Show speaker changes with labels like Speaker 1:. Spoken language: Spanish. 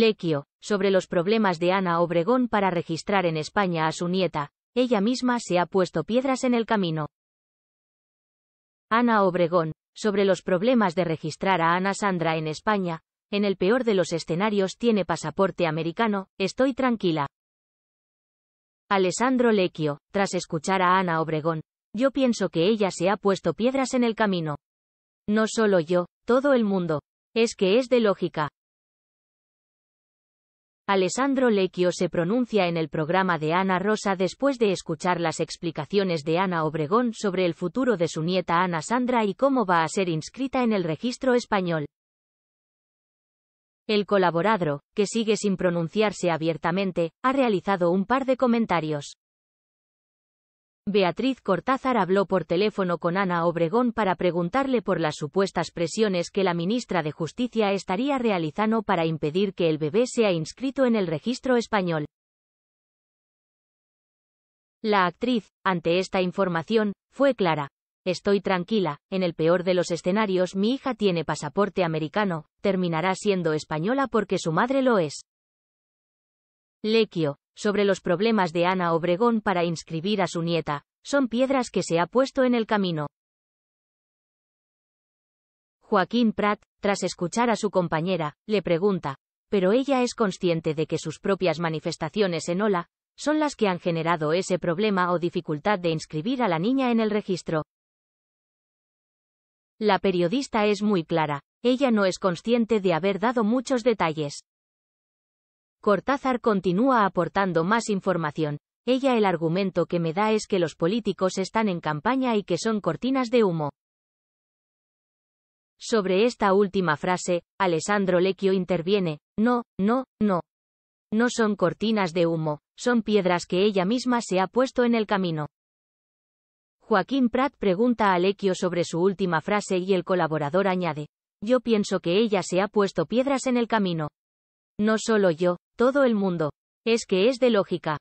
Speaker 1: Lequio, sobre los problemas de Ana Obregón para registrar en España a su nieta, ella misma se ha puesto piedras en el camino. Ana Obregón, sobre los problemas de registrar a Ana Sandra en España, en el peor de los escenarios tiene pasaporte americano, estoy tranquila. Alessandro Lequio, tras escuchar a Ana Obregón, yo pienso que ella se ha puesto piedras en el camino. No solo yo, todo el mundo. Es que es de lógica. Alessandro Lecchio se pronuncia en el programa de Ana Rosa después de escuchar las explicaciones de Ana Obregón sobre el futuro de su nieta Ana Sandra y cómo va a ser inscrita en el registro español. El colaborador, que sigue sin pronunciarse abiertamente, ha realizado un par de comentarios. Beatriz Cortázar habló por teléfono con Ana Obregón para preguntarle por las supuestas presiones que la ministra de Justicia estaría realizando para impedir que el bebé sea inscrito en el registro español. La actriz, ante esta información, fue clara. Estoy tranquila, en el peor de los escenarios mi hija tiene pasaporte americano, terminará siendo española porque su madre lo es. Lequio, sobre los problemas de Ana Obregón para inscribir a su nieta, son piedras que se ha puesto en el camino. Joaquín Prat, tras escuchar a su compañera, le pregunta, pero ella es consciente de que sus propias manifestaciones en Ola, son las que han generado ese problema o dificultad de inscribir a la niña en el registro. La periodista es muy clara, ella no es consciente de haber dado muchos detalles. Cortázar continúa aportando más información. Ella el argumento que me da es que los políticos están en campaña y que son cortinas de humo. Sobre esta última frase, Alessandro Lequio interviene, no, no, no. No son cortinas de humo, son piedras que ella misma se ha puesto en el camino. Joaquín Prat pregunta a Lequio sobre su última frase y el colaborador añade, yo pienso que ella se ha puesto piedras en el camino. No solo yo, todo el mundo. Es que es de lógica.